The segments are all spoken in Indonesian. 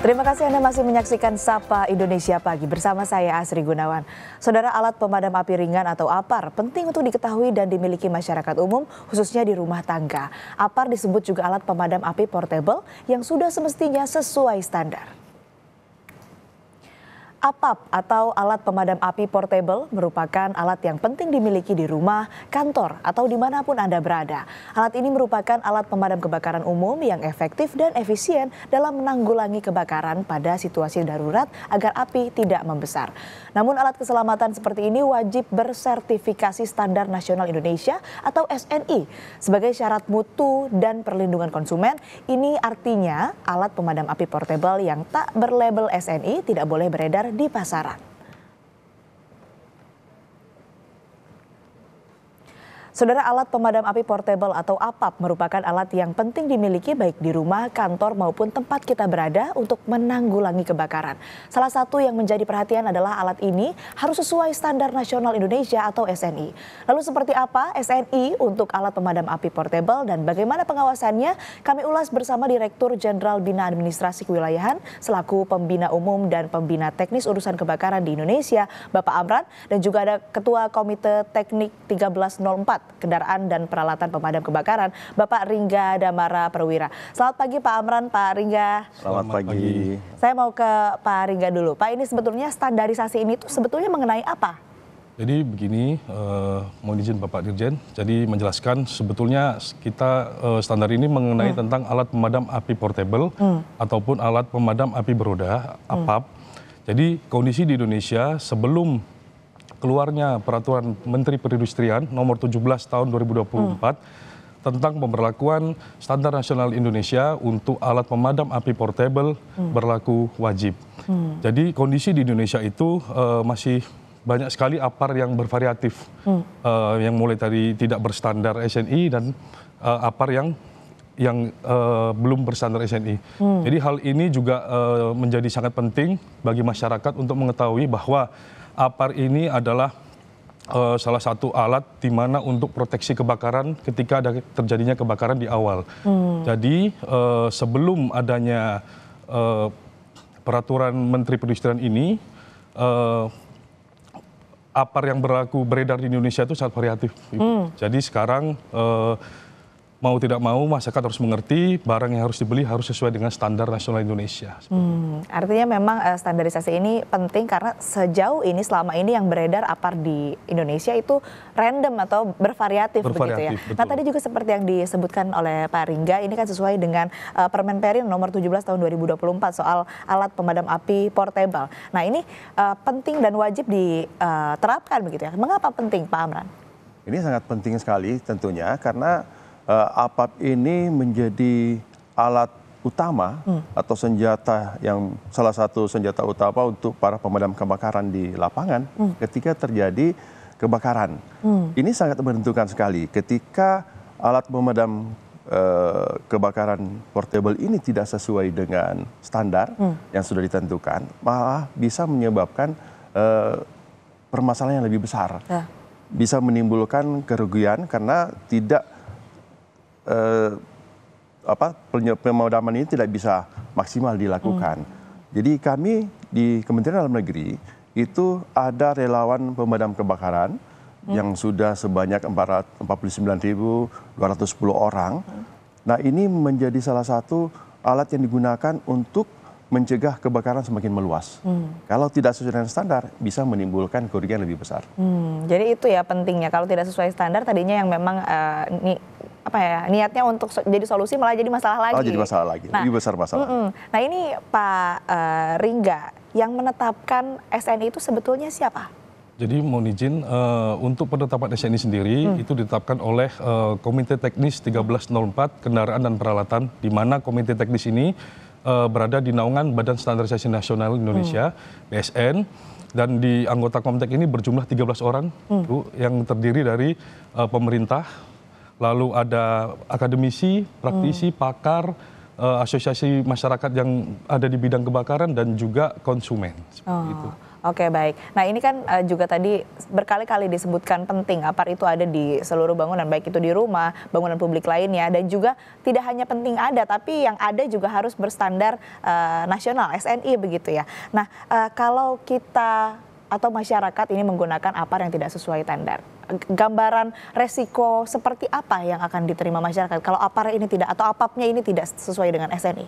Terima kasih Anda masih menyaksikan Sapa Indonesia Pagi bersama saya Asri Gunawan. Saudara alat pemadam api ringan atau APAR penting untuk diketahui dan dimiliki masyarakat umum khususnya di rumah tangga. APAR disebut juga alat pemadam api portable yang sudah semestinya sesuai standar. APAP atau alat pemadam api portable merupakan alat yang penting dimiliki di rumah, kantor, atau dimanapun Anda berada. Alat ini merupakan alat pemadam kebakaran umum yang efektif dan efisien dalam menanggulangi kebakaran pada situasi darurat agar api tidak membesar. Namun alat keselamatan seperti ini wajib bersertifikasi Standar Nasional Indonesia atau SNI sebagai syarat mutu dan perlindungan konsumen. Ini artinya alat pemadam api portable yang tak berlabel SNI tidak boleh beredar di pasaran. Saudara alat pemadam api portable atau APAP merupakan alat yang penting dimiliki baik di rumah, kantor maupun tempat kita berada untuk menanggulangi kebakaran. Salah satu yang menjadi perhatian adalah alat ini harus sesuai standar nasional Indonesia atau SNI. Lalu seperti apa SNI untuk alat pemadam api portable dan bagaimana pengawasannya? Kami ulas bersama Direktur Jenderal Bina Administrasi Kewilayahan selaku Pembina Umum dan Pembina Teknis Urusan Kebakaran di Indonesia, Bapak Amran dan juga ada Ketua Komite Teknik 1304 kendaraan dan peralatan pemadam kebakaran Bapak Ringga Damara Perwira. Selamat pagi Pak Amran, Pak Ringga. Selamat, Selamat pagi. Saya mau ke Pak Ringga dulu. Pak ini sebetulnya standarisasi ini tuh sebetulnya mengenai apa? Jadi begini, eh, mohon izin Bapak Dirjen. Jadi menjelaskan sebetulnya kita eh, standar ini mengenai hmm. tentang alat pemadam api portable hmm. ataupun alat pemadam api beroda hmm. (APAP). Hmm. Jadi kondisi di Indonesia sebelum keluarnya peraturan Menteri Perindustrian nomor 17 tahun 2024 hmm. tentang pemberlakuan standar nasional Indonesia untuk alat pemadam api portable hmm. berlaku wajib. Hmm. Jadi kondisi di Indonesia itu uh, masih banyak sekali apar yang bervariatif, hmm. uh, yang mulai dari tidak berstandar SNI dan uh, apar yang yang uh, belum bersandar SNI. Hmm. Jadi hal ini juga uh, menjadi sangat penting bagi masyarakat untuk mengetahui bahwa APAR ini adalah uh, salah satu alat di mana untuk proteksi kebakaran ketika ada terjadinya kebakaran di awal. Hmm. Jadi uh, sebelum adanya uh, peraturan Menteri Perindustrian ini uh, APAR yang berlaku beredar di Indonesia itu sangat variatif. Hmm. Jadi sekarang uh, mau tidak mau masyarakat harus mengerti barang yang harus dibeli harus sesuai dengan standar nasional Indonesia. Hmm, artinya memang uh, standarisasi ini penting karena sejauh ini selama ini yang beredar apar di Indonesia itu random atau bervariatif, bervariatif begitu ya. Betul. Nah tadi juga seperti yang disebutkan oleh Pak Ringga ini kan sesuai dengan uh, Permen Perin nomor 17 tahun 2024 soal alat pemadam api portable. Nah ini uh, penting dan wajib diterapkan begitu ya. Mengapa penting Pak Amran? Ini sangat penting sekali tentunya karena Eh, APAP ini menjadi alat utama hmm. atau senjata yang salah satu senjata utama untuk para pemadam kebakaran di lapangan hmm. ketika terjadi kebakaran. Hmm. Ini sangat menentukan sekali ketika alat pemadam uh, kebakaran portable ini tidak sesuai dengan standar hmm. yang sudah ditentukan, malah bisa menyebabkan uh, permasalahan yang lebih besar. Ya. Bisa menimbulkan kerugian karena tidak Eh, pemadaman ini tidak bisa maksimal dilakukan. Hmm. Jadi kami di Kementerian Dalam Negeri itu ada relawan pemadam kebakaran hmm. yang sudah sebanyak 49.210 orang. Hmm. Nah ini menjadi salah satu alat yang digunakan untuk mencegah kebakaran semakin meluas. Hmm. Kalau tidak sesuai dengan standar, bisa menimbulkan kerugian lebih besar. Hmm, jadi itu ya pentingnya. Kalau tidak sesuai standar, tadinya yang memang uh, ini apa ya niatnya untuk so, jadi solusi malah jadi masalah lagi. Oh, jadi masalah lagi, nah, lebih besar masalah. Mm -mm. Nah ini Pak uh, Ringga yang menetapkan SNI itu sebetulnya siapa? Jadi mohon izin uh, untuk penetapan SNI sendiri hmm. itu ditetapkan oleh uh, Komite Teknis 1304 Kendaraan dan Peralatan di mana Komite Teknis ini uh, berada di naungan Badan Standarisasi Nasional Indonesia hmm. BSN dan di anggota Komtek ini berjumlah 13 orang hmm. yang terdiri dari uh, pemerintah, lalu ada akademisi, praktisi, hmm. pakar, uh, asosiasi masyarakat yang ada di bidang kebakaran dan juga konsumen. oh. Oke okay, baik. Nah ini kan uh, juga tadi berkali-kali disebutkan penting apar itu ada di seluruh bangunan baik itu di rumah, bangunan publik lainnya dan juga tidak hanya penting ada tapi yang ada juga harus berstandar uh, nasional SNI begitu ya. Nah uh, kalau kita atau masyarakat ini menggunakan apar yang tidak sesuai standar, gambaran resiko seperti apa yang akan diterima masyarakat kalau aparat ini tidak atau apapnya ini tidak sesuai dengan SNI?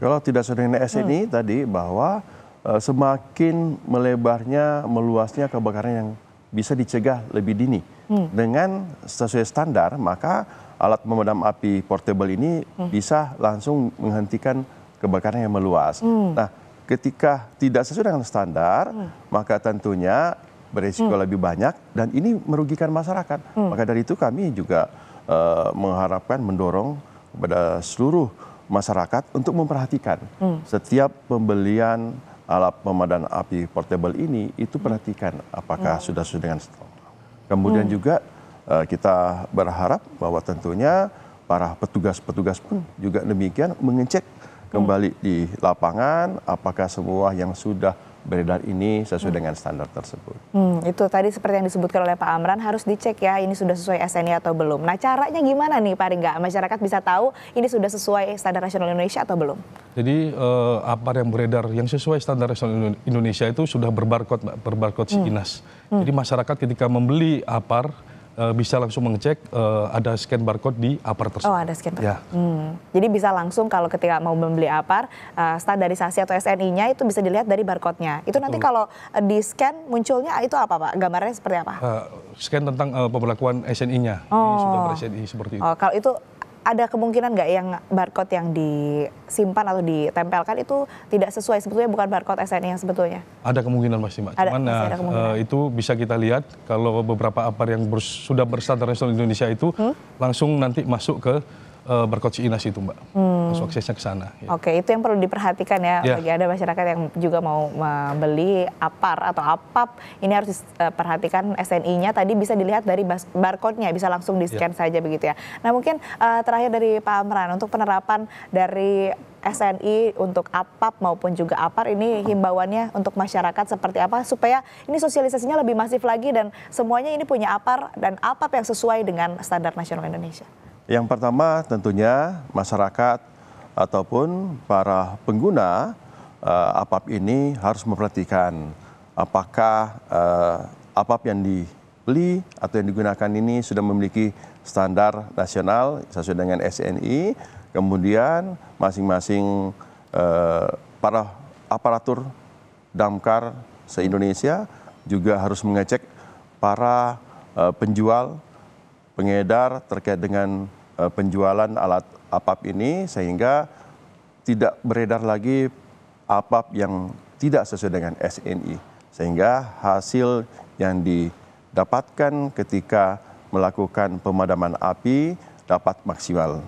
Kalau tidak sesuai dengan SNI hmm. tadi bahwa e, semakin melebarnya, meluasnya kebakaran yang bisa dicegah lebih dini. Hmm. Dengan sesuai standar, maka alat pemadam api portable ini hmm. bisa langsung menghentikan kebakaran yang meluas. Hmm. Nah, ketika tidak sesuai dengan standar, hmm. maka tentunya beresiko hmm. lebih banyak dan ini merugikan masyarakat. Hmm. Maka dari itu kami juga uh, mengharapkan mendorong kepada seluruh masyarakat untuk memperhatikan hmm. setiap pembelian alat pemadam api portable ini itu perhatikan apakah sudah sesuai dengan stok. Kemudian juga uh, kita berharap bahwa tentunya para petugas-petugas pun juga demikian mengecek kembali di lapangan apakah semua yang sudah beredar ini sesuai hmm. dengan standar tersebut. Hmm, itu tadi seperti yang disebutkan oleh Pak Amran harus dicek ya ini sudah sesuai SNI atau belum. Nah caranya gimana nih Pak Rengga? Masyarakat bisa tahu ini sudah sesuai standar nasional Indonesia atau belum? Jadi eh, apa yang beredar yang sesuai standar nasional Indonesia itu sudah berbarcode berbarcode hmm. Inas. Hmm. Jadi masyarakat ketika membeli apar uh, bisa langsung mengecek uh, ada scan barcode di apar tersebut. Oh, ada scan barcode. Ya. Hmm. Jadi bisa langsung kalau ketika mau membeli apar, uh, eh, standarisasi atau SNI-nya itu bisa dilihat dari barcode-nya. Itu Betul. nanti kalau uh, di scan munculnya itu apa, Pak? Gambarnya seperti apa? Uh, scan tentang uh, pemberlakuan SNI-nya. Oh. Ini sudah SNI seperti itu. Oh, kalau itu ada kemungkinan nggak yang barcode yang disimpan atau ditempelkan itu tidak sesuai sebetulnya bukan barcode SNI yang sebetulnya? Ada kemungkinan pasti mbak. Ada, Cuman ada eh, kemungkinan. Eh, itu bisa kita lihat kalau beberapa apar yang ber, sudah berstandar nasional Indonesia itu hmm? langsung nanti masuk ke uh, inas itu mbak hmm. aksesnya ke sana ya. oke itu yang perlu diperhatikan ya yeah. bagi ada masyarakat yang juga mau membeli apar atau apap ini harus diperhatikan eh, SNI-nya tadi bisa dilihat dari barcode-nya bisa langsung di scan yeah. saja begitu ya nah mungkin uh, terakhir dari Pak Amran untuk penerapan dari SNI untuk APAP maupun juga APAR ini himbauannya untuk masyarakat seperti apa supaya ini sosialisasinya lebih masif lagi dan semuanya ini punya APAR dan APAP yang sesuai dengan standar nasional Indonesia. Yang pertama tentunya masyarakat ataupun para pengguna uh, APAP ini harus memperhatikan apakah uh, APAP yang dibeli atau yang digunakan ini sudah memiliki standar nasional sesuai dengan SNI. Kemudian masing-masing uh, para aparatur damkar se-Indonesia juga harus mengecek para uh, penjual, pengedar terkait dengan Eh, penjualan alat APAP ini sehingga tidak beredar lagi APAP yang tidak sesuai dengan SNI. Sehingga hasil yang didapatkan ketika melakukan pemadaman api dapat maksimal.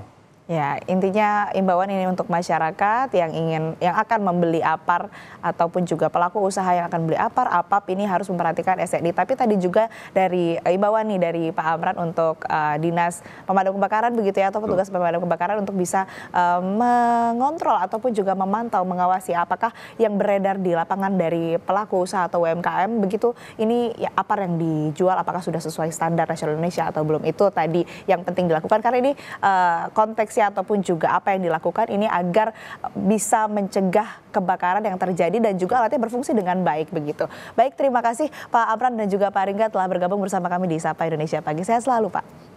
Ya, intinya imbauan ini untuk masyarakat yang ingin yang akan membeli apar ataupun juga pelaku usaha yang akan beli apar, apap ini harus memperhatikan SNI. E Tapi tadi juga dari eh, imbauan nih dari Pak Amran untuk uh, dinas pemadam kebakaran begitu ya atau petugas pemadam kebakaran untuk bisa uh, mengontrol ataupun juga memantau mengawasi apakah yang beredar di lapangan dari pelaku usaha atau UMKM begitu ini ya, apar yang dijual apakah sudah sesuai standar nasional Indonesia atau belum itu tadi yang penting dilakukan karena ini uh, konteks Indonesia ataupun juga apa yang dilakukan ini agar bisa mencegah kebakaran yang terjadi dan juga alatnya berfungsi dengan baik begitu. Baik, terima kasih Pak Amran dan juga Pak Ringga telah bergabung bersama kami di Sapa Indonesia Pagi. sehat selalu Pak.